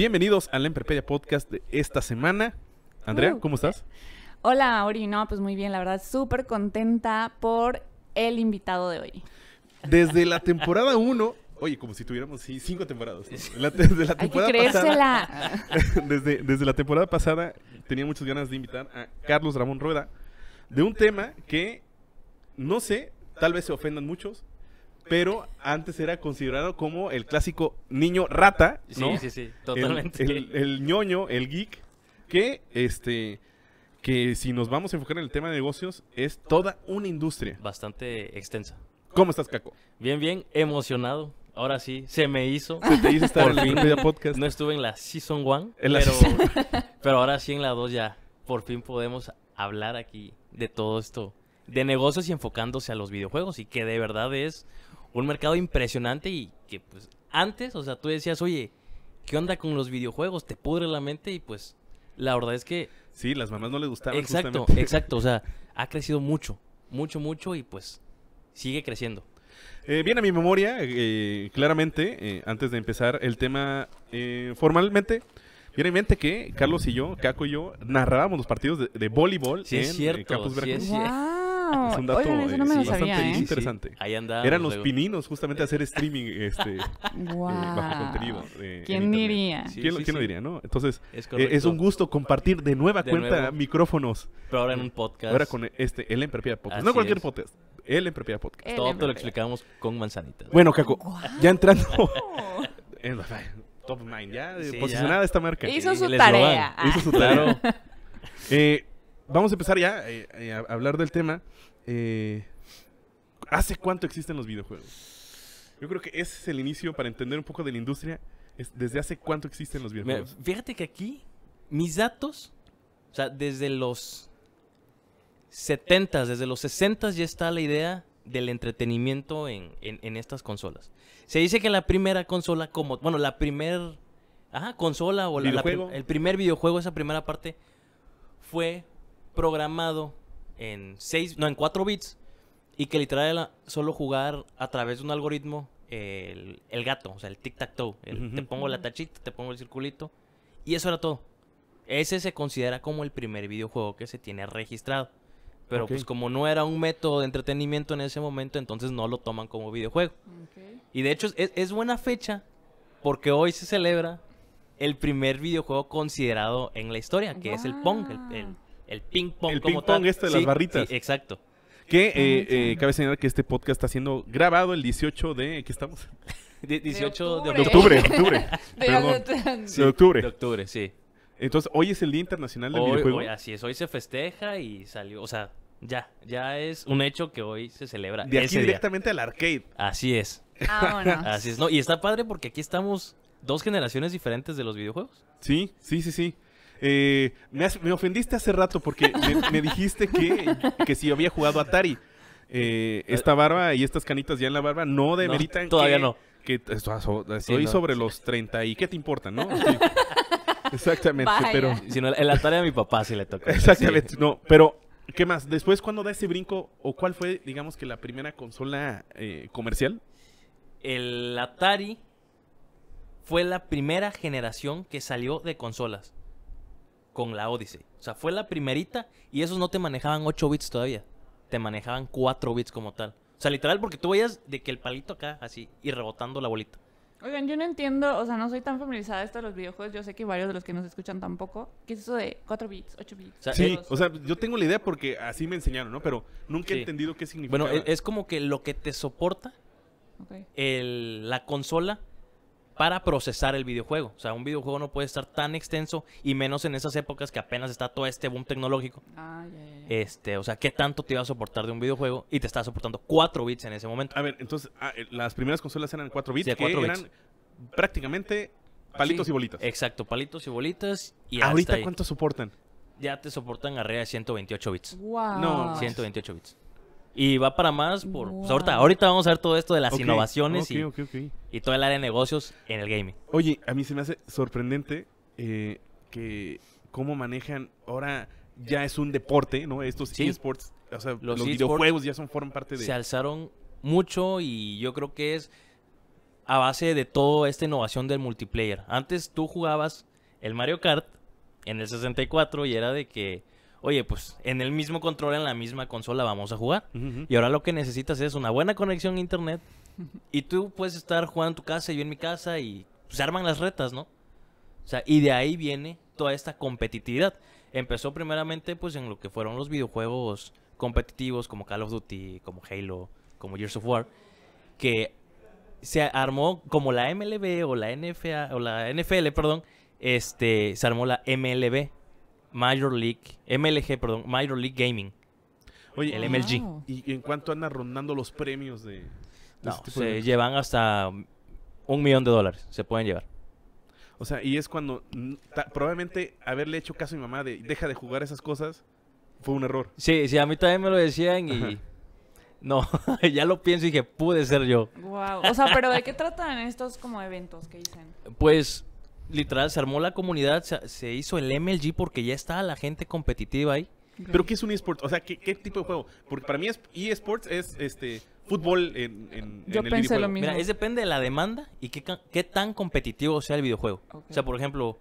Bienvenidos al Emperpedia Podcast de esta semana. Andrea, uh. ¿cómo estás? Hola, Ori. No, pues muy bien, la verdad, súper contenta por el invitado de hoy. Desde la temporada 1 Oye, como si tuviéramos cinco temporadas. desde la temporada Hay que creérsela. desde la temporada pasada tenía muchas ganas de invitar a Carlos Ramón Rueda de un tema que, no sé, tal vez se ofendan muchos, pero antes era considerado como el clásico niño rata, Sí, sí, sí, totalmente. El, ñoño, el geek, que este que si nos vamos a enfocar en el tema de negocios es toda una industria bastante extensa. ¿Cómo estás, Caco? Bien, bien, emocionado. Ahora sí, se me hizo. Se te hizo estar en el podcast. No estuve en la Season 1, pero, pero ahora sí en la 2 ya. Por fin podemos hablar aquí de todo esto de negocios y enfocándose a los videojuegos y que de verdad es un mercado impresionante y que pues antes, o sea, tú decías, oye, ¿qué onda con los videojuegos? Te pudre la mente y pues la verdad es que... Sí, las mamás no les gustaban. Exacto, justamente. exacto, o sea, ha crecido mucho, mucho, mucho y pues sigue creciendo. Eh, viene a mi memoria, eh, claramente, eh, antes de empezar el tema formalmente, viene en mente que Carlos y yo, Caco y yo, narrábamos los partidos de, voleibol en cierto, es un dato eso no eh, me lo sabía, bastante ¿eh? interesante. Eran los pininos justamente a hacer streaming este, eh, contenido. ¿Quién diría? ¿Quién, lo diría, no? Entonces, es, un gusto compartir de nueva cuenta micrófonos. Pero ahora en un podcast. Ahora con este, el Podcast. no cualquier podcast, él en propiedad Podcast. Todo lo explicamos con manzanita Bueno, Caco, ya entrando... top mind, ya posicionada esta marca. Hizo su tarea. Hizo Eh, vamos a empezar ya eh, eh, a hablar del tema. Eh, ¿Hace cuánto existen los videojuegos? Yo creo que ese es el inicio para entender un poco de la industria. ¿Desde hace cuánto existen los videojuegos? fíjate que aquí mis datos, o sea, desde los 70, desde los 60 ya está la idea del entretenimiento en, estas consolas. Se dice que la primera consola, como, bueno, la primer, ajá, consola o el primer videojuego, esa primera parte, fue programado en 6 no, en 4 bits y que literal solo jugar a través de un algoritmo el, gato, o sea, el tic-tac-toe. Te pongo la tachita, te pongo el circulito. Y eso era todo. Ese se considera como el primer videojuego que se tiene registrado. Pero pues como no era un método de entretenimiento en ese momento, entonces no lo toman como videojuego. Y de hecho es, buena fecha porque hoy se celebra el primer videojuego considerado en la historia, que es el Pong, el ah. El ping pong. El ping pong este de las barritas. exacto. Que eh, eh, cabe señalar que este podcast está siendo grabado el 18 de... ¿Qué estamos? 18 de octubre. De octubre, octubre. de octubre. De octubre, sí. Entonces, hoy es el Día Internacional del Videojuego. así es, hoy se festeja y salió, o sea, ya, ya es un hecho que hoy se celebra. De aquí directamente al arcade. Así es. Ah, bueno. Así es, ¿no? Y está padre porque aquí estamos dos generaciones diferentes de los videojuegos. Sí, sí, sí, sí. Eh, me, ofendiste hace rato porque me, dijiste que, que si había jugado Atari. Eh, esta barba y estas canitas ya en la barba no demeritan. todavía no. Que estoy sobre los 30 y qué te importa, ¿no? Exactamente, pero si no el Atari a mi papá sí le toca Exactamente, no, pero ¿qué más? Después, cuando da ese brinco o cuál fue, digamos, que la primera consola eh, comercial? El Atari fue la primera generación que salió de consolas con la Odyssey. O sea, fue la primerita y esos no te manejaban 8 bits todavía. Te manejaban 4 bits como tal. O sea, literal, porque tú veías de que el palito acá, así, y rebotando la bolita. Oigan, yo no entiendo, o sea, no soy tan familiarizada esto de los videojuegos. Yo sé que varios de los que nos escuchan tampoco. ¿Qué es eso de 4 bits, 8 bits? sí, o sea, yo tengo la idea porque así me enseñaron, ¿no? Pero nunca he entendido qué significa. Bueno, e, es, como que lo que te soporta el, la consola para procesar el videojuego. O sea, un videojuego no puede estar tan extenso y menos en esas épocas que apenas está todo este boom tecnológico. Ah, este, o sea, ¿qué tanto te iba a soportar de un videojuego? Y te estaba soportando 4 bits en ese momento. A ver, entonces, ah, eh, las primeras consolas eran 4 bits, que eran prácticamente palitos y bolitas. Exacto, palitos y bolitas. Y ¿Ahorita cuánto soportan? Ya te soportan arriba de 128 bits. Wow. No. 128 bits. Y va para más por... Pues, ahorita, ahorita vamos a ver todo esto de las innovaciones y, todo el área de negocios en el gaming. Oye, a mí se me hace sorprendente eh, que cómo manejan ahora ya es un deporte, ¿no? Estos esports, o sea, los, videojuegos ya son forman parte de... Se alzaron mucho y yo creo que es a base de toda esta innovación del multiplayer. Antes tú jugabas el Mario Kart en el 64 y era de que oye, pues en el mismo control, en la misma consola vamos a jugar. Y ahora lo que necesitas es una buena conexión a internet. Y tú puedes estar jugando en tu casa y yo en mi casa y pues, se arman las retas, ¿no? O sea, y de ahí viene toda esta competitividad. Empezó primeramente pues en lo que fueron los videojuegos competitivos como Call of Duty, como Halo, como Gears of War, que se armó como la MLB o la NFA o la NFL, perdón, este se armó la MLB, Major League, MLG, perdón, Major League Gaming. Oye, el MLG. ¿Y en cuánto andan rondando los premios de, no, se llevan hasta un millón de dólares, se pueden llevar. O sea, y es cuando probablemente haberle hecho caso a mi mamá de deja de jugar esas cosas fue un error. Sí, sí, a mí también me lo decían y no, ya lo pienso y dije, pude ser yo. Wow. O sea, pero ¿de qué tratan estos como eventos que dicen? Pues literal, se armó la comunidad, se, hizo el MLG porque ya estaba la gente competitiva ahí. ¿Pero qué es un eSports? O sea, ¿qué, tipo de juego? Porque para mí eSports es este fútbol en, en Yo el pensé lo mismo. Mira, es depende de la demanda y qué, tan competitivo sea el videojuego. O sea, por ejemplo,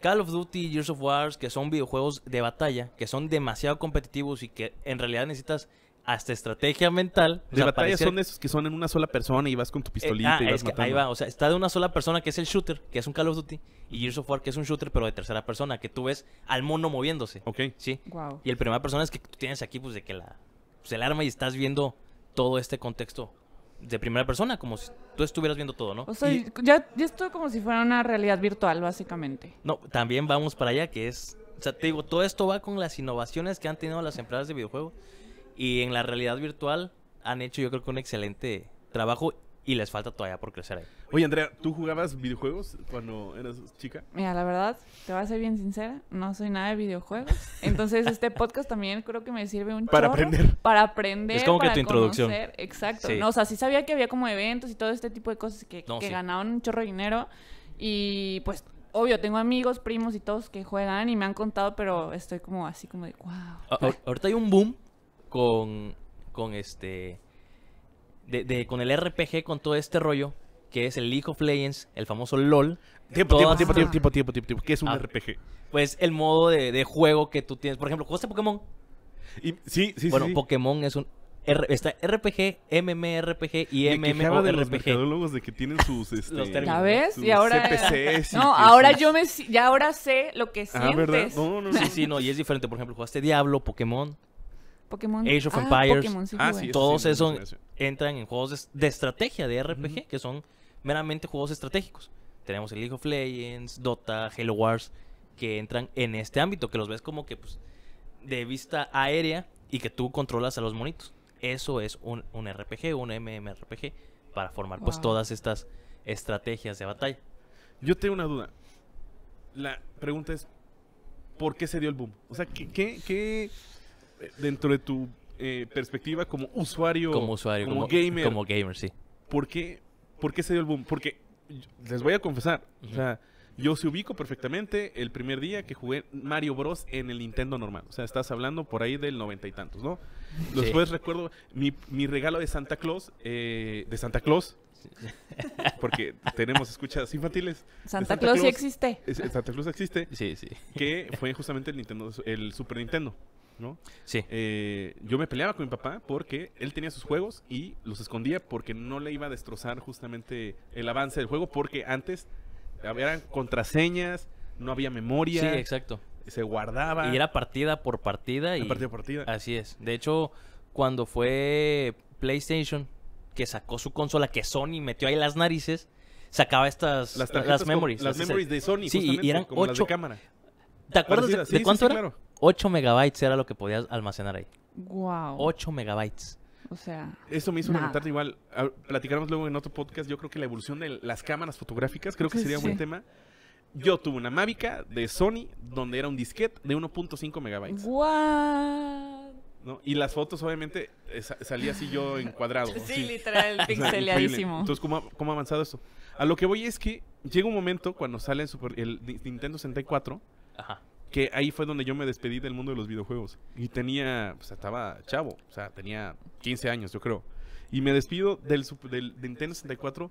Call of Duty, Years of Wars que son videojuegos de batalla, que son demasiado competitivos y que en realidad necesitas hasta estrategia mental. De batallas son esos que son en una sola persona y vas con tu eh, pistolita ah, y vas matando. Ahí va, o sea, está de una sola persona que es el shooter, que es un Call of Duty, y Gears of War, que es un shooter, pero de tercera persona, que tú ves al mono moviéndose. Ok. Sí. Y el primera persona es que tú tienes aquí, pues, de que la. Pues, el arma y estás viendo todo este contexto de primera persona, como si tú estuvieras viendo todo, ¿no? O sea, ya, ya esto como si fuera una realidad virtual, básicamente. No, también vamos para allá, que es. O sea, te digo, todo esto va con las innovaciones que han tenido las empresas de videojuegos y en la realidad virtual han hecho yo creo que un excelente trabajo y les falta todavía por crecer ahí. Oye, Andrea, ¿tú jugabas videojuegos cuando eras chica? Mira, la verdad, te voy a ser bien sincera, no soy nada de videojuegos. Entonces, este podcast también creo que me sirve un Para aprender. Para aprender. Es como que tu introducción. Exacto. No, o sea, sí sabía que había como eventos y todo este tipo de cosas que, ganaban un chorro de dinero. Y pues, obvio, tengo amigos, primos y todos que juegan y me han contado, pero estoy como así como de, wow. ahorita hay un boom con, con este, de, con el RPG, con todo este rollo, que es el League of Legends, el famoso LOL. Tiempo, tiempo, tiempo, tiempo, tiempo, tiempo, tiempo, ¿Qué es un ah, RPG? Pues el modo de, juego que tú tienes. Por ejemplo, ¿jugaste Pokémon? sí, sí, bueno, sí. Pokémon es un RPG, está RPG, MMRPG y MMORPG. de los de que tienen sus este, Y ahora CPCs No, ahora yo me ya ahora sé lo que ah, sientes. Sí, sí, no, y es diferente, por ejemplo, jugaste Diablo, Pokémon. Pokémon. Age of ah, Empires. Ah, todos esos entran en juegos de, estrategia, de RPG, que son meramente juegos estratégicos. Tenemos el League of Legends, Dota, Halo Wars, que entran en este ámbito, que los ves como que pues, de vista aérea y que tú controlas a los monitos. Eso es un, un RPG, un MMRPG, para formar pues todas estas estrategias de batalla. Yo tengo una duda. La pregunta es, ¿por qué se dio el boom? O sea, ¿qué, qué dentro de tu eh, perspectiva como usuario, como gamer, como gamer, sí. ¿Por qué, se dio el boom? Porque les voy a confesar, yo se ubico perfectamente el primer día que jugué Mario Bros en el Nintendo normal. O sea, estás hablando por ahí del noventa y tantos, ¿no? Después recuerdo mi, regalo de Santa Claus, eh, de Santa Claus, porque tenemos escuchas infantiles. Santa, Claus, sí existe. Santa Claus existe. Sí, sí. Que fue justamente el el Super Nintendo. ¿no? Sí. Eh, yo me peleaba con mi papá porque él tenía sus juegos y los escondía porque no le iba a destrozar justamente el avance del juego porque antes eran contraseñas, no había memoria. Sí, exacto. Se guardaba. Y era partida por partida. Y... partida. Así es. De hecho, cuando fue PlayStation que sacó su consola, que Sony metió ahí las narices, sacaba estas... Las, memories. las memories de Sony. y eran ocho... cámara. ¿Te acuerdas de, cuánto era? 8 megabytes era lo que podías almacenar ahí. Wow. 8 megabytes. O sea. Eso me hizo preguntarte igual. Platicamos luego en otro podcast. Yo creo que la evolución de las cámaras fotográficas, creo que pues sería un buen tema. Yo tuve una Mavica de Sony donde era un disquete de 1.5 megabytes. Wow. Y las fotos, obviamente, salía así yo encuadrado. sí, sí, literal, pixeladísimo. Entonces, ¿cómo ha, avanzado eso? A lo que voy es que llega un momento cuando sale el, el Nintendo 64. Ajá que ahí fue donde yo me despedí del mundo de los videojuegos. Y tenía, sea, estaba chavo, o sea, tenía 15 años, yo creo. Y me despido del, del Nintendo 64.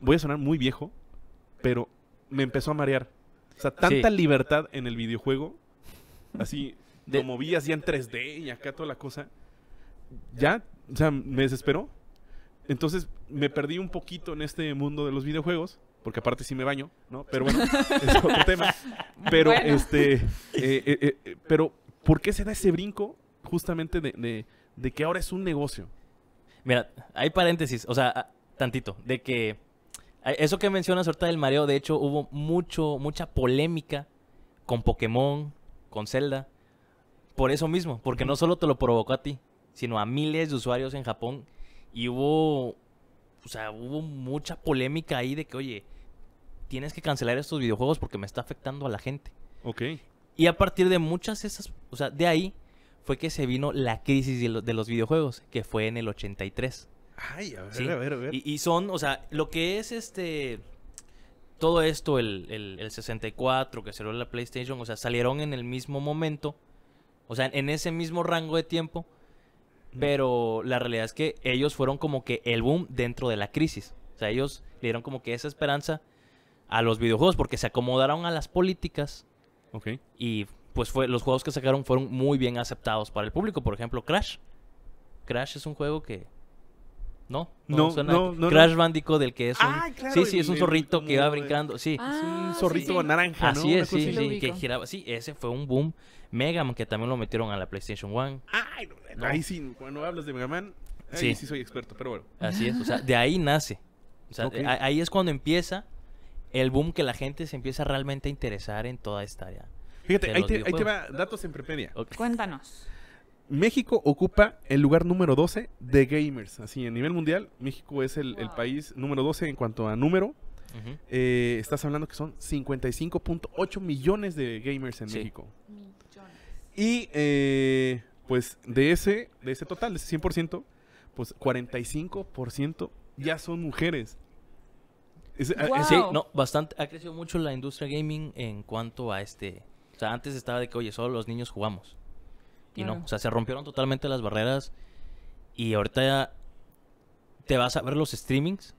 Voy a sonar muy viejo, pero me empezó a marear. O sea, tanta libertad en el videojuego, así, lo movías ya en 3D y acá toda la cosa. Ya, o sea, me desesperó. Entonces me perdí un poquito en este mundo de los videojuegos porque aparte sí me baño, ¿no? Pero bueno, es otro tema. Pero, este, eh, eh, eh, pero, ¿por qué se da ese brinco justamente de, de, que ahora es un negocio? Mira, hay paréntesis, o sea, tantito, de que eso que mencionas ahorita del mareo, de hecho, hubo mucho, mucha polémica con Pokémon, con Zelda, por eso mismo, porque no solo te lo provocó a ti, sino a miles de usuarios en Japón y hubo, o sea, hubo mucha polémica ahí de que, oye, tienes que cancelar estos videojuegos porque me está afectando a la gente. Ok. Y a partir de muchas esas, o sea, de ahí fue que se vino la crisis de, los videojuegos, que fue en el 83. Ay, a ver, a ver, a ver. Y, son, o sea, lo que es este... Todo esto, el, el, el 64, que salió la PlayStation, o sea, salieron en el mismo momento, o sea, en ese mismo rango de tiempo, pero la realidad es que ellos fueron como que el boom dentro de la crisis. O sea, ellos le dieron como que esa esperanza a los videojuegos porque se acomodaron a las políticas. Ok. Y pues fue, los juegos que sacaron fueron muy bien aceptados para el público. Por ejemplo, Crash. Crash es un juego que... No, no, no, Crash Bandico del que es ah, sí, sí, es un zorrito que va brincando. Sí. Ah, un zorrito naranja, Así es, sí, sí, que giraba. Sí, ese fue un boom. Mega que también lo metieron a la PlayStation 1. Ay, ahí sí, cuando hablas de Mega sí. sí soy experto, pero bueno. Así es, o sea, de ahí nace. O sea, ahí es cuando empieza el boom que la gente se empieza realmente a interesar en toda esta área. Fíjate, ahí te, va datos en prepedia. Cuéntanos. México ocupa el lugar número 12 de gamers. Así, a nivel mundial, México es el, país número 12 en cuanto a número. Eh, estás hablando que son 55.8 millones de gamers en México. Y eh, pues de ese, de ese total, de ese 100%, pues 45% ya son mujeres. Ah, eh, no, bastante. Ha crecido mucho la industria gaming en cuanto a este. O sea, antes estaba de que, oye, solo los niños jugamos. Y no, o sea, se rompieron totalmente las barreras. Y ahorita ya te vas a ver los streamings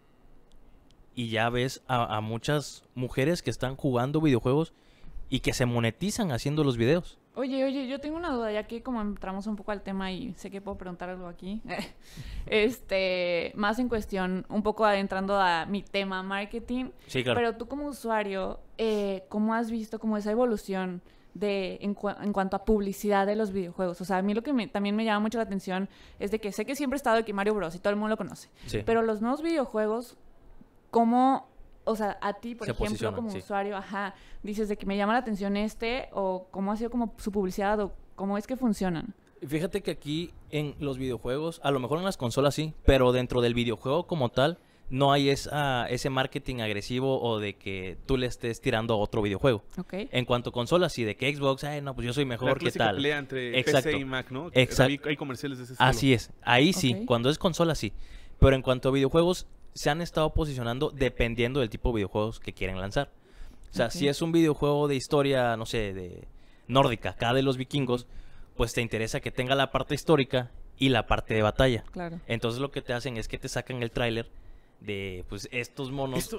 y ya ves a muchas mujeres que están jugando videojuegos y que se monetizan haciendo los videos. Oye, oye, yo tengo una duda, ya que como entramos un poco al tema y sé que puedo preguntar algo aquí, este, más en cuestión, un poco adentrando a mi tema marketing, sí, pero tú como usuario, eh, ¿cómo has visto como esa evolución? de en, cuanto a publicidad de los videojuegos. O sea, a mí lo que también me llama mucho la atención es de que sé que siempre he estado aquí Mario Bros. y todo el mundo lo conoce. Sí. Pero los nuevos videojuegos, ¿cómo o sea, a ti, por ejemplo, como usuario, ajá, dices de que me llama la atención este o cómo ha sido como su publicidad o cómo es que funcionan? Fíjate que aquí en los videojuegos, a lo mejor en las consolas sí, pero dentro del videojuego como tal, no hay esa, ese marketing agresivo o de que tú le estés tirando a otro videojuego. Okay. En cuanto a consolas, sí, de que Xbox, ay, no, pues yo soy mejor, que tal? y Mac, ¿no? Exacto. Hay comerciales de ese estilo. Así es. Ahí sí, cuando es consola, sí. Pero en cuanto a videojuegos, se han estado posicionando dependiendo del tipo de videojuegos que quieren lanzar. O sea, si es un videojuego de historia, no sé, de nórdica, Cada de los vikingos, pues te interesa que tenga la parte histórica y la parte de batalla. Claro. Entonces lo que te hacen es que te sacan el tráiler de pues estos monos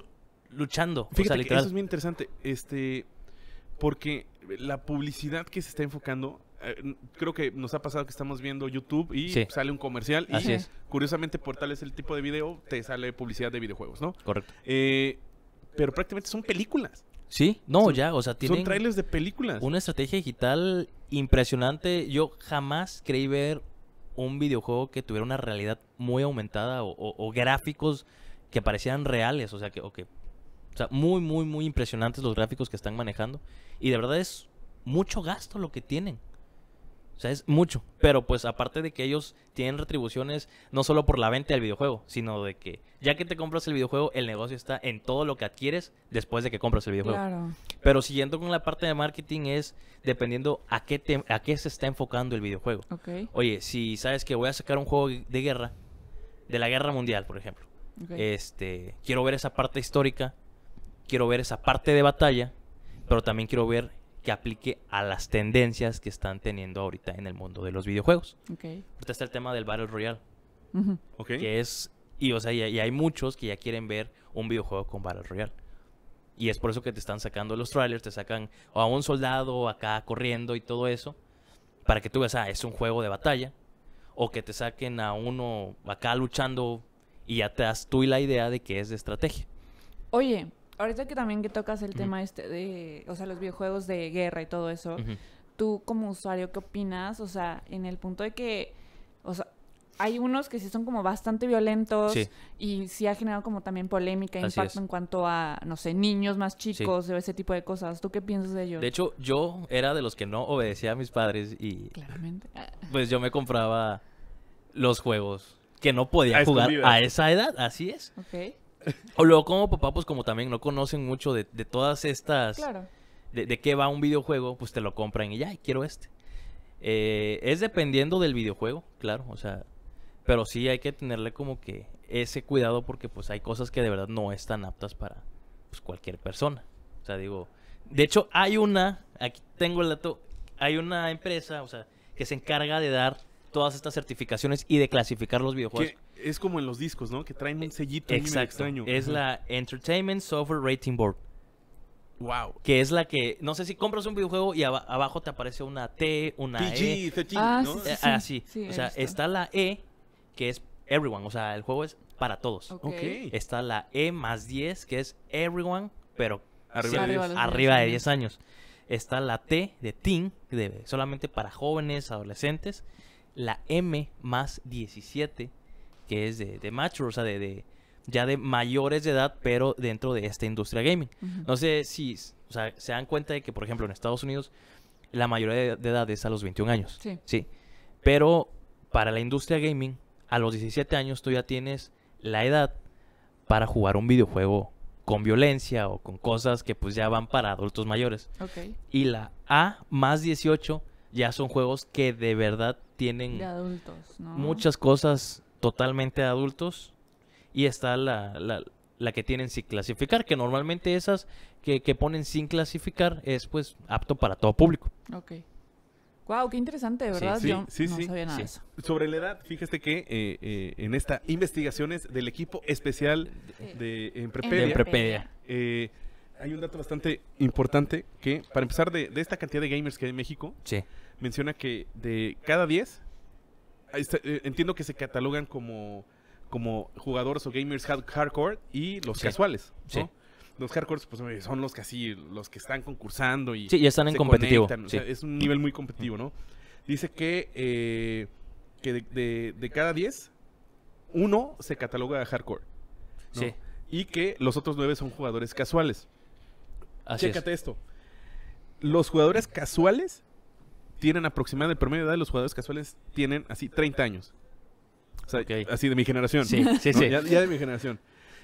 luchando. Fíjate Que eso es muy interesante. Este, porque la publicidad que se está enfocando eh, creo que nos ha pasado que estamos viendo YouTube y sale un comercial Así es. curiosamente por tal es el tipo de video te sale publicidad de videojuegos, ¿no? Correcto. Eh, pero prácticamente son películas. Sí, no, ya, o sea, tienen... Son trailers de películas. Una estrategia digital impresionante. Yo jamás creí ver un videojuego que tuviera una realidad muy aumentada o, gráficos que parecieran reales, o sea, que, que o sea, muy, muy, muy impresionantes los gráficos que están manejando. Y de verdad es mucho gasto lo que tienen. O sea, es mucho. Pero pues aparte de que ellos tienen retribuciones no solo por la venta del videojuego, sino de que ya que te compras el videojuego, el negocio está en todo lo que adquieres después de que compras el videojuego. Pero siguiendo con la parte de marketing es dependiendo a qué, a qué se está enfocando el videojuego. Oye, si sabes que voy a sacar un juego de guerra, de la guerra mundial, por ejemplo. Este, quiero ver esa parte histórica quiero ver esa parte de batalla, pero también quiero ver que aplique a las tendencias que están teniendo ahorita en el mundo de los videojuegos. Okay. está el tema del Battle Royale. Que es. Y, o sea, y, hay muchos que ya quieren ver un videojuego con Battle Royale. Y es por eso que te están sacando los trailers, te sacan a un soldado acá corriendo y todo eso. Para que tú veas, ah, es un juego de batalla. O que te saquen a uno acá luchando y ya te das tú y la idea de que es de estrategia. Oye, ahorita que también que tocas el tema este de, o sea, los videojuegos de guerra y todo eso, tú como usuario, ¿qué opinas? O sea, en el punto de que, o sea, hay unos que sí son como bastante violentos y sí ha generado como también polémica, e impacto en cuanto a, no sé, niños más chicos o ese tipo de cosas. ¿Tú qué piensas de ellos? De hecho, yo era de los que no obedecía a mis padres y... Claramente. Pues yo me compraba los juegos que no podía jugar a esa edad, así es. Okay. O luego como papá, pues como también no conocen mucho de, todas estas... De, qué va un videojuego, pues te lo compran y ya, quiero este. Eh, es dependiendo del videojuego, claro, o sea, pero sí hay que tenerle como que ese cuidado porque pues hay cosas que de verdad no están aptas para pues, cualquier persona. O sea, digo, de hecho hay una, aquí tengo el dato, hay una empresa, o sea, que se encarga de dar todas estas certificaciones y de clasificar los videojuegos es como en los discos, ¿no? Que traen un eh, sellito Exacto. Es la Entertainment Software Rating Board. Wow. Que es la que, no sé si compras un videojuego y abajo te aparece una T, una PG, E. PG, ah, eh, o sea, está. la E, que es everyone, o sea, el juego es para todos. Ok. Está la E más 10, que es everyone, pero arriba, de, 10. arriba de 10 años. Está la T de teen, solamente para jóvenes, adolescentes. La M más 17, que es de, de o sea, de, ya de mayores de edad, pero dentro de esta industria gaming. No sé si o sea, se dan cuenta de que, por ejemplo, en Estados Unidos la mayoría de edad es a los 21 años. Sí. Pero para la industria gaming, a los 17 años tú ya tienes la edad para jugar un videojuego con violencia o con cosas que pues ya van para adultos mayores. Y la A más 18 ya son juegos que de verdad tienen muchas cosas totalmente adultos y está la, la, que tienen sin clasificar, que normalmente esas que, que, ponen sin clasificar es pues apto para todo público. Ok. Wow, qué interesante, ¿verdad? Yo no nada de eso. Sobre la edad, fíjate que eh, eh, en esta investigación es del equipo especial de Emprepedia. Eh, hay un dato bastante importante que, para empezar, de, de, esta cantidad de gamers que hay en México, menciona que de cada 10, eh, entiendo que se catalogan como, como jugadores o gamers hardcore y los casuales. Los hardcore pues, eh, son los que así, los que están concursando y. Sí, ya están en competitivo. es un nivel muy competitivo, ¿no? Dice que, eh, que de, cada 10, uno se cataloga a hardcore. Y que los otros 9 son jugadores casuales. Así Chécate esto. Los jugadores casuales tienen aproximadamente el promedio de edad de los jugadores casuales tienen así 30 años. O sea, así de mi generación. Sí, sí, sí. Ya, de mi generación.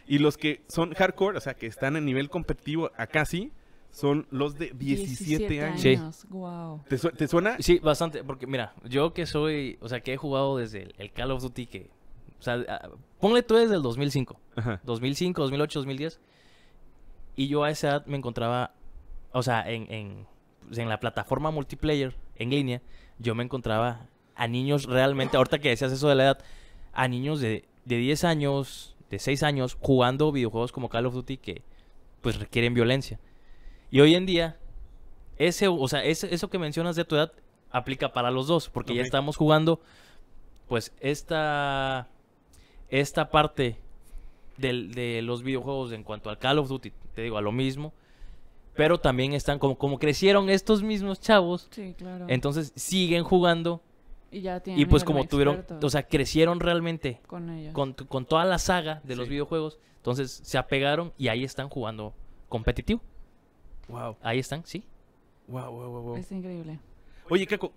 Y los que son hardcore, o sea, que están en nivel competitivo acá sí, son los de 17, años. Sí. ¿Te, suena? Sí, bastante. Porque mira, yo que soy, o sea, que he jugado desde el, Call of Duty, que, o sea, ah, ponle tú desde el 2005. 2005, 2008, 2010. Y yo a esa edad me encontraba, o sea, en, en, pues, en la plataforma multiplayer en línea, yo me encontraba a niños realmente, ahorita que decías eso de la edad, a niños de, 10 años, de 6 años, jugando videojuegos como Call of Duty que pues requieren violencia. Y hoy en día, ese, o sea, eso que mencionas de tu edad aplica para los dos, porque ya estamos jugando pues esta, esta parte de los videojuegos en cuanto al Call of Duty, te digo, a lo mismo, pero también están como, como crecieron estos mismos chavos. Sí, claro. Entonces siguen jugando. Y ya tienen. Y pues como tuvieron, o sea, crecieron realmente. Con ellos. Con, toda la saga de los videojuegos. Entonces se apegaron y ahí están jugando competitivo. Wow. Ahí están, sí. Wow, wow, wow, Es increíble. Oye, Caco,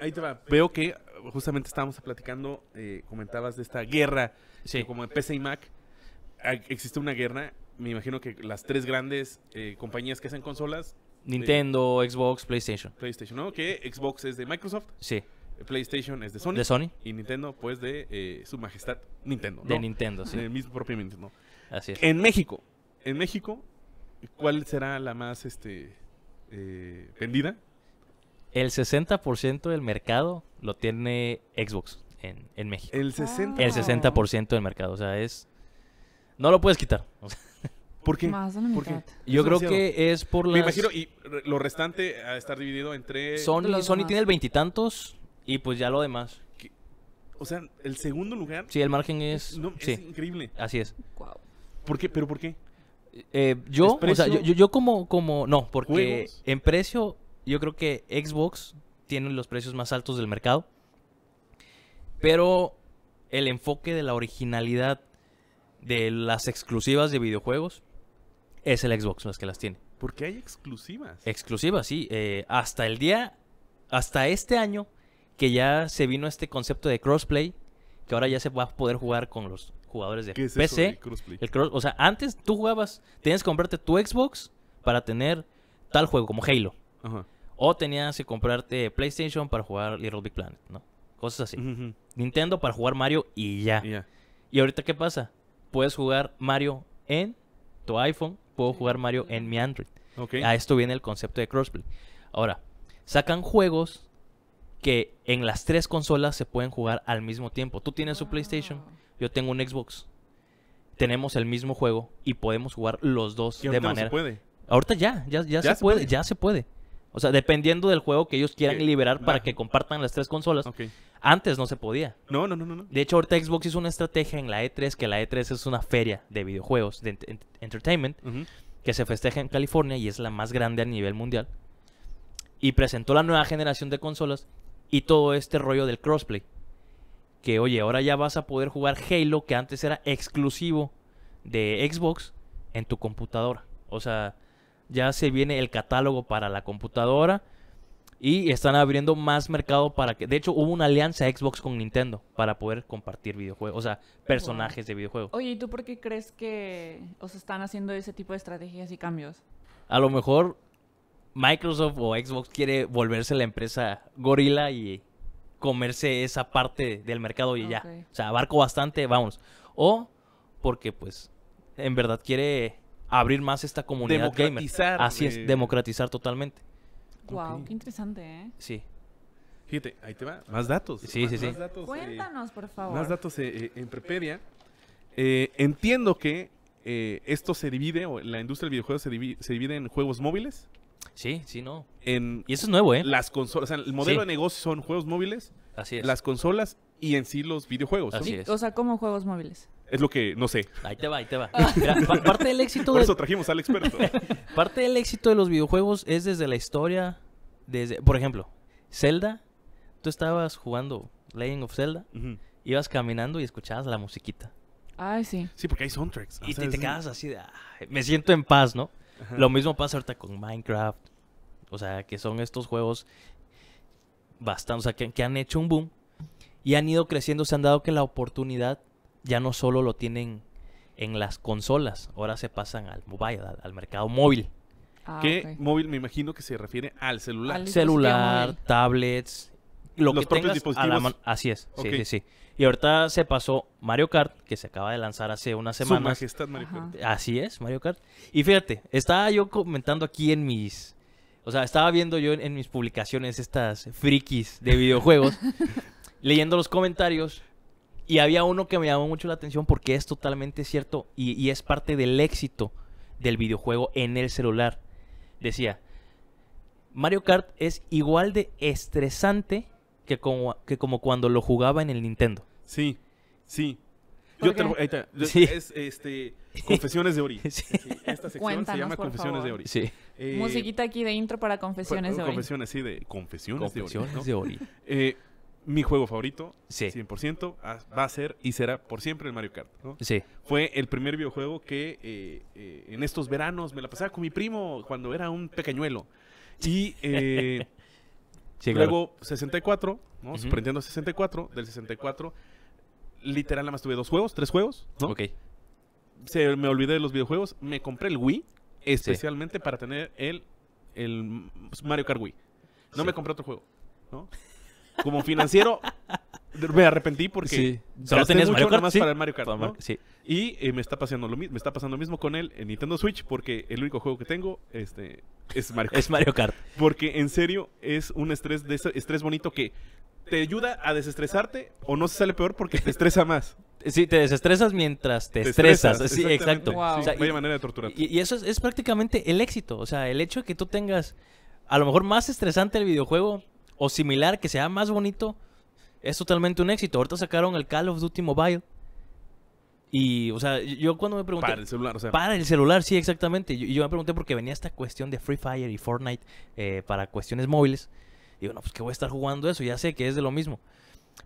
ahí te va. Veo que uh, justamente estábamos platicando, eh, comentabas de esta guerra, sí. Eh, como de PC y Mac existe una guerra me imagino que las tres grandes eh, compañías que hacen consolas. Eh, Nintendo, Xbox, PlayStation. PlayStation, ¿no? Que Xbox es de Microsoft. Sí. Eh, PlayStation es de Sony. De Sony. Y Nintendo, pues, de su majestad Nintendo. De Nintendo, sí. De mismo propio Nintendo. Así es. En México, en México, ¿cuál será la más este, eh, vendida? El 60% del mercado lo tiene Xbox en, en México. El 60%. El 60% del mercado, o sea, es... No lo puedes quitar. O sea, ¿Por qué? Yo creo que es por las... Me imagino, y lo restante a estar dividido entre... Sony, Sony tiene el veintitantos y, pues ya lo demás. O sea, el segundo lugar... Sí, el margen es... increíble. Así es. ¿Por qué? ¿Pero por qué? Eh, eh, yo, o sea, yo, como, como... No, porque en precio yo creo que Xbox tiene los precios más altos del mercado. Pero el enfoque de la originalidad de las exclusivas de videojuegos es el Xbox las que las tiene. Porque hay exclusivas. Exclusivas, sí. Eh, hasta el día, hasta este año, que ya se vino este concepto de crossplay, que ahora ya se va a poder jugar con los jugadores de ¿Qué es PC. Eso crossplay? El cross, o sea, antes tú jugabas, tenías que comprarte tu Xbox para tener tal juego como Halo. O tenías que comprarte PlayStation para jugar Little Big Planet, ¿no? Cosas así. Nintendo para jugar Mario y ya. Y ahorita, ¿qué pasa? Puedes jugar Mario en tu iPhone, puedo jugar Mario en mi Android. A esto viene el concepto de crossplay. Ahora, sacan juegos que en las tres consolas se pueden jugar al mismo tiempo. Tú tienes tu PlayStation, ah. yo tengo un Xbox. Tenemos el mismo juego y podemos jugar los dos de manera. Ahorita ya, ya, se, puede, ya se puede. O sea, dependiendo del juego que ellos quieran eh, liberar para que compartan las tres consolas. Antes no se podía. No, no, no, no. De hecho, ahorita Xbox hizo una estrategia en la E3, que la E3 es una feria de videojuegos, de entertainment, que se festeja en California y es la más grande a nivel mundial. Y presentó la nueva generación de consolas y todo este rollo del crossplay. Que oye, ahora ya vas a poder jugar Halo, que antes era exclusivo de Xbox, en tu computadora. O sea, ya se viene el catálogo para la computadora y están abriendo más mercado para que... De hecho, hubo una alianza Xbox con Nintendo para poder compartir videojuegos, o sea, personajes de videojuegos. Oye, ¿y tú por qué crees que os están haciendo ese tipo de estrategias y cambios? A lo mejor Microsoft o Xbox quiere volverse la empresa gorila y comerse esa parte del mercado y ya. O sea, abarco bastante, vamos. O porque pues en verdad quiere abrir más esta comunidad gamer. Así es, eh. democratizar totalmente. Wow, qué interesante, ¿eh? Sí. Fíjate, ahí te va. Más datos. Sí, sí, sí. Eh, Cuéntanos, por favor. Más datos eh, eh, en Prepedia. entiendo que esto se divide, o la industria del videojuego se divide, en juegos móviles. Sí, sí, no. y eso es nuevo, ¿eh? Las consolas, o sea, el modelo de negocio son juegos móviles. Así es. Las consolas y en sí los videojuegos. Así es. O sea, como juegos móviles. Es lo que no sé. Ahí te va, ahí te va. parte del éxito. de... eso trajimos al experto. parte del éxito de los videojuegos es desde la historia. Desde, por ejemplo, Zelda. Tú estabas jugando Legend of Zelda. Ibas caminando y escuchabas la musiquita. Ah, sí. Sí, porque hay soundtracks. Y te, quedas así de. me siento en paz, ¿no? Lo mismo pasa ahorita con Minecraft. O sea, que son estos juegos bastante. O sea, que han hecho un boom. Y han ido creciendo, se han dado que la oportunidad ya no solo lo tienen en las consolas, ahora se pasan al mobile, al, mercado móvil. Ah, ¿Qué móvil me imagino que se refiere al celular. Al celular, tablets, lo Los que propios dispositivos. Así es, sí, sí, sí. Y ahorita se pasó Mario Kart, que se acaba de lanzar hace unas semanas. Su majestad Mario Kart. Así es, Mario Kart. Y fíjate, estaba yo comentando aquí en mis... O sea, estaba viendo yo en mis publicaciones estas frikis de videojuegos, leyendo los comentarios y había uno que me llamó mucho la atención porque es totalmente cierto y, es parte del éxito del videojuego en el celular. Decía, Mario Kart es igual de estresante que como, que como cuando lo jugaba en el Nintendo. Sí, sí. Yo te ahí está. Es, este, confesiones de Ori. Esta sección se llama Confesiones de Ori. Eh, Musiquita aquí de intro para Confesiones de Ori. Confesiones, sí, de Confesiones, de Ori. Eh, mi juego favorito, 100%, ah, va a ser y será por siempre el Mario Kart. ¿no? Sí. Fue el primer videojuego que eh, eh, en estos veranos me la pasaba con mi primo cuando era un pequeñuelo. Y eh, sí, luego 64, ¿no? 64, del 64, literal nada más tuve dos juegos, tres juegos, ¿no? Ok. Se, me olvidé de los videojuegos, me compré el Wii especialmente para tener el, el Mario Kart Wii. No me compré otro juego, ¿no? como financiero, me arrepentí porque solo tenías mucho Mario Kart, más para el Mario Kart. Y eh, me está pasando lo mismo, me está pasando mismo con él en Nintendo Switch porque el único juego que tengo este es Mario Kart. es Mario Kart. Porque en serio es un estrés de estrés bonito que te ayuda a desestresarte o no se sale peor porque te estresa más. Sí, te desestresas mientras te, estresas. Sí, exacto. y, manera de Y, eso es, es prácticamente el éxito. O sea, el hecho de que tú tengas a lo mejor más estresante el videojuego o similar que sea más bonito, es totalmente un éxito. Ahorita sacaron el Call of Duty Mobile. Y, o sea, yo cuando me pregunté... Para el celular, o sea. Para el celular, sí, exactamente. yo, me pregunté porque venía esta cuestión de Free Fire y Fortnite eh, para cuestiones móviles. Y digo, no, pues que voy a estar jugando eso, ya sé que es de lo mismo.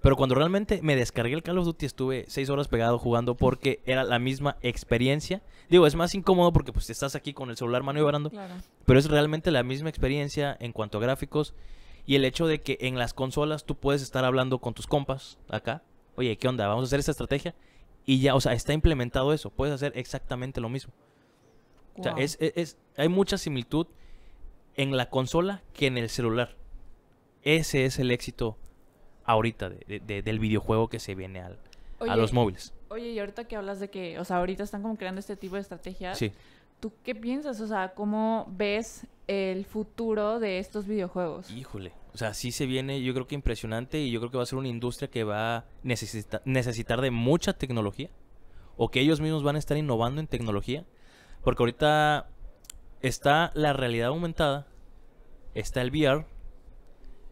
Pero cuando realmente me descargué el Call of Duty estuve seis horas pegado jugando porque era la misma experiencia. Digo, es más incómodo porque pues estás aquí con el celular maniobrando. Pero es realmente la misma experiencia en cuanto a gráficos y el hecho de que en las consolas tú puedes estar hablando con tus compas acá. Oye, ¿qué onda? Vamos a hacer esta estrategia. Y ya, o sea, está implementado eso. Puedes hacer exactamente lo mismo. O sea, es, hay mucha similitud en la consola que en el celular. Ese es el éxito ahorita del videojuego que se viene al, a los móviles. Oye, y ahorita que hablas de que, o sea, ahorita están como creando este tipo de estrategias. Sí. ¿Tú qué piensas? O sea, ¿cómo ves el futuro de estos videojuegos. Híjole, o sea, sí se viene, yo creo que impresionante y yo creo que va a ser una industria que va a necesitar de mucha tecnología o que ellos mismos van a estar innovando en tecnología, porque ahorita está la realidad aumentada, está el VR,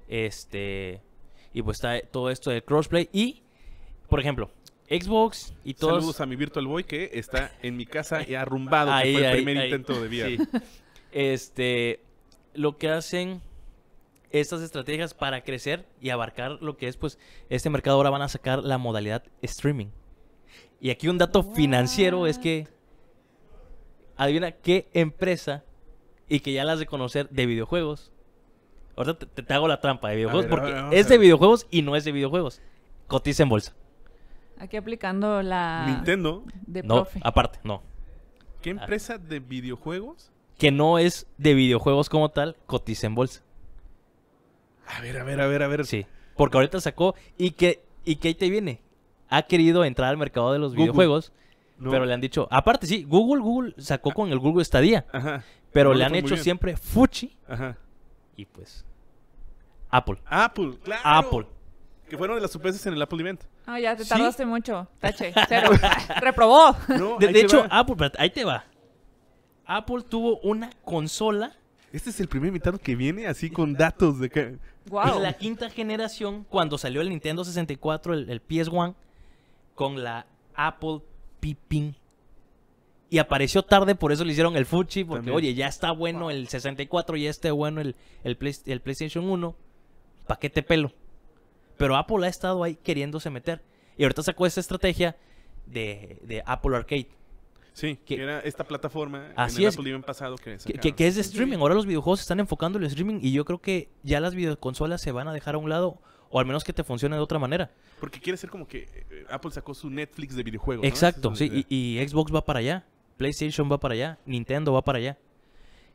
este y pues está todo esto del crossplay y por ejemplo, Xbox y todos. Saludos a mi Virtual Boy que está en mi casa y arrumbado. Ahí, el primer intento de VR. Este, lo que hacen estas estrategias para crecer y abarcar lo que es, pues, este mercado ahora van a sacar la modalidad streaming. Y aquí un dato financiero es que, adivina qué empresa, y que ya las de conocer de videojuegos. Ahorita te, te hago la trampa de videojuegos, porque es de videojuegos y no es de videojuegos. Cotiza en bolsa. Aquí aplicando la... Nintendo. no, aparte, no. ¿Qué ah. empresa de videojuegos que no es de videojuegos como tal, cotiza en bolsa. A ver, a ver, a ver, a ver. Sí. Porque ahorita sacó y que, y que ahí te viene. Ha querido entrar al mercado de los videojuegos, pero le han dicho. Aparte, sí, Google, Google sacó con el Google Estadía. Ajá. Pero le han hecho siempre Fuchi. Ajá. Y pues. Apple. Apple, claro. Apple. Que fueron de las sorpresas en el Apple Event. Ah, ya te tardaste mucho. Tache, cero. Reprobó. de, hecho, Apple, ahí te va. Apple tuvo una consola. Este es el primer invitado que viene así con datos de que... Wow. la quinta generación, cuando salió el Nintendo 64, el, PS1, con la Apple Pippin. Y apareció tarde, por eso le hicieron el Fuji, porque oye, ya está bueno el 64, ya está bueno el, el, PlayStation 1, paquete pelo. Pero Apple ha estado ahí queriéndose meter. Y ahorita sacó esta estrategia de Apple Arcade. Sí, que, era esta plataforma así en el es, pasado que, que, es de streaming. Ahora los videojuegos están enfocando en el streaming y yo creo que ya las videoconsolas se van a dejar a un lado o al menos que te funcione de otra manera. Porque quiere ser como que eh, Apple sacó su Netflix de videojuegos. Exacto, sí, y, Xbox va para allá, PlayStation va para allá, Nintendo va para allá.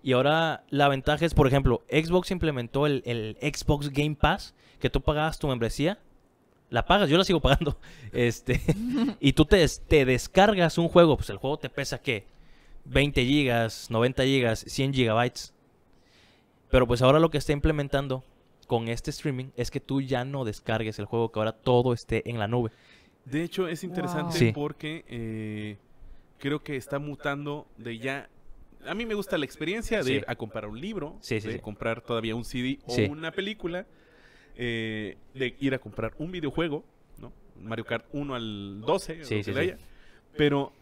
Y ahora la ventaja es, por ejemplo, Xbox implementó el, el, Xbox Game Pass, que tú pagabas tu membresía la pagas, yo la sigo pagando. Este, y tú te, te descargas un juego, pues el juego te pesa ¿qué? 20 gigas, 90 gigas, 100 gigabytes. Pero pues ahora lo que está implementando con este streaming es que tú ya no descargues el juego, que ahora todo esté en la nube. De hecho, es interesante porque eh, creo que está mutando de ya. A mí me gusta la experiencia de ir a comprar un libro, de comprar todavía un CD o una película eh, de ir a comprar un videojuego, ¿no? Mario Kart 1 al 12, pero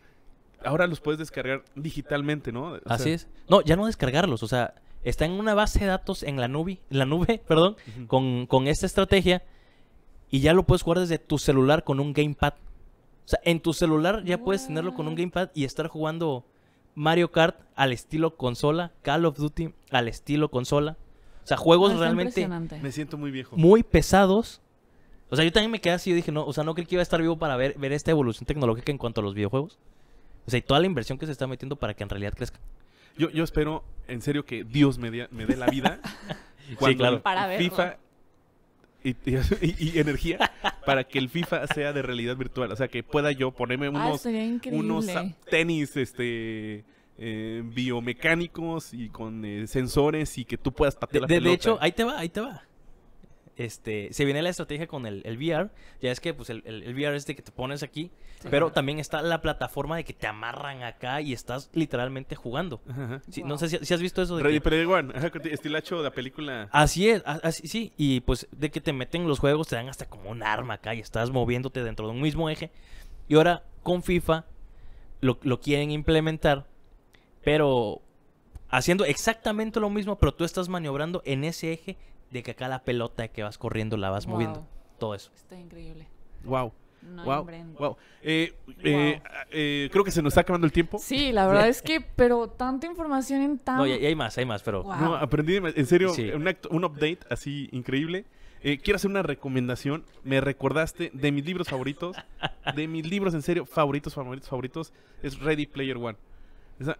ahora los puedes descargar digitalmente, ¿no? Así es. No, ya no descargarlos, o sea, está en una base de datos en la nube, la nube, perdón, con, con esta estrategia y ya lo puedes jugar desde tu celular con un gamepad. O sea, en tu celular ya puedes tenerlo con un gamepad y estar jugando Mario Kart al estilo consola, Call of Duty al estilo consola. O sea, juegos ah, realmente me siento muy viejo. Muy pesados. O sea, yo también me quedé así, yo dije, no, o sea, no creí que iba a estar vivo para ver, ver esta evolución tecnológica en cuanto a los videojuegos. O sea, y toda la inversión que se está metiendo para que en realidad crezca. Yo, yo espero, en serio, que Dios me, dé la vida sí, claro. para FIFA y, energía para que el FIFA sea de realidad virtual. O sea, que pueda yo ponerme ah, unos, unos tenis, este eh, biomecánicos y con eh, sensores y que tú puedas patear de, hecho, ahí te va, ahí te va. Este, se viene la estrategia con el, el VR. Ya es que pues el, el, VR es de que te pones aquí. Pero también está la plataforma de que te amarran acá y estás literalmente jugando. No sé si, has visto eso. De Ready Player One, estilacho de la película. Así es, así, sí. Y pues de que te meten los juegos, te dan hasta como un arma acá y estás moviéndote dentro de un mismo eje. Y ahora con FIFA lo, lo quieren implementar pero haciendo exactamente lo mismo, pero tú estás maniobrando en ese eje de que acá la pelota que vas corriendo la vas moviendo. Todo eso. Está increíble. Wow. wow, eh, eh, eh, creo que se nos está acabando el tiempo. Sí, la verdad es que, pero tanta información en tan. No, y, hay más, hay más, pero. No, aprendí, en serio, un, un, update así increíble. quiero hacer una recomendación. Me recordaste de mis libros favoritos. de mis libros, en serio, favoritos, favoritos, favoritos. Es Ready Player One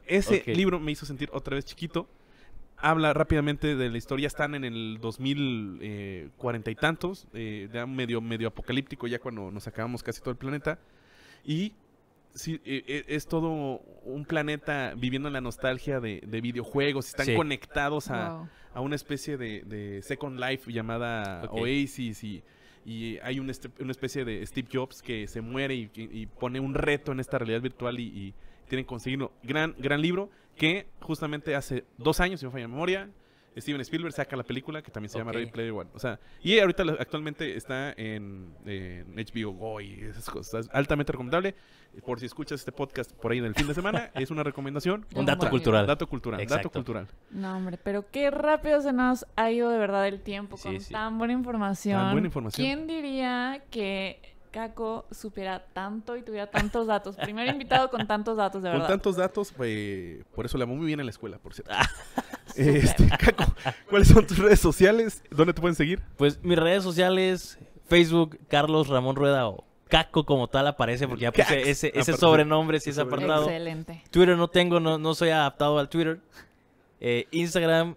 ese libro me hizo sentir otra vez chiquito. Habla rápidamente de la historia. Están en el 2040 eh, y tantos. Eh, medio, medio apocalíptico, ya cuando nos acabamos casi todo el planeta. Y eh, es todo un planeta viviendo en la nostalgia de, videojuegos. Están conectados a, una especie de, Second Life llamada Oasis y hay este, una, especie de Steve Jobs que se muere y, pone un reto en esta realidad virtual y tienen que conseguirlo. Gran, gran libro que justamente hace dos años, si no falla memoria, Steven Spielberg saca la película que también se llama Ready Player One. O sea, y ahorita actualmente está en, HBO Go y esas cosas. Altamente recomendable. Por si escuchas este podcast por ahí en el fin de semana, es una recomendación. Un dato cultural. Dato cultural. Dato cultural. No, hombre, pero qué rápido se nos ha ido de verdad el tiempo con tan buena información. Tan buena información. ¿Quién diría que Caco supera tanto y tuviera tantos datos. Primer invitado con tantos datos, de verdad. Con tantos datos, pues, por eso le amo muy bien en la escuela, por cierto. Ah, este, Caco, ¿cuáles son tus redes sociales? ¿Dónde te pueden seguir? Pues mis redes sociales, Facebook, Carlos Ramón Rueda o Caco como tal aparece porque ya puse ah, ese, sobrenombre si es apartado. Excelente. Twitter no tengo, no, soy adaptado al Twitter. Eh, Instagram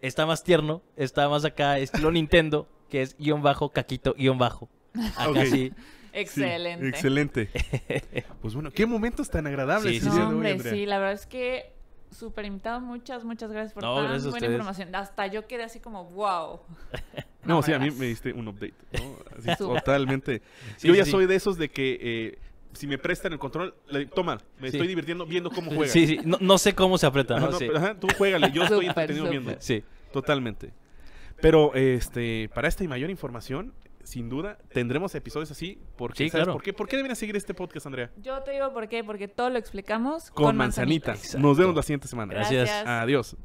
está más tierno, está más acá, estilo Nintendo, que es guión bajo, caquito guión bajo. sí. Excelente. excelente. pues bueno, qué momentos tan agradables. Sí, la verdad es que súper invitado. Muchas, muchas gracias por toda tan buena información. Hasta yo quedé así como, wow. No, sí, a mí me diste un update. totalmente. yo ya soy de esos de que... Eh, si me prestan el control, toma, me estoy divirtiendo viendo cómo juega. Sí, sí, no, sé cómo se aprieta. ajá, tú juégale, yo estoy entretenido viendo. Sí, totalmente. Pero este, para esta y mayor información, sin duda tendremos episodios así. Porque, por qué? ¿Por seguir este podcast, Andrea? Yo te digo por qué, porque todo lo explicamos con, manzanitas. Nos vemos la siguiente semana. Gracias. Adiós.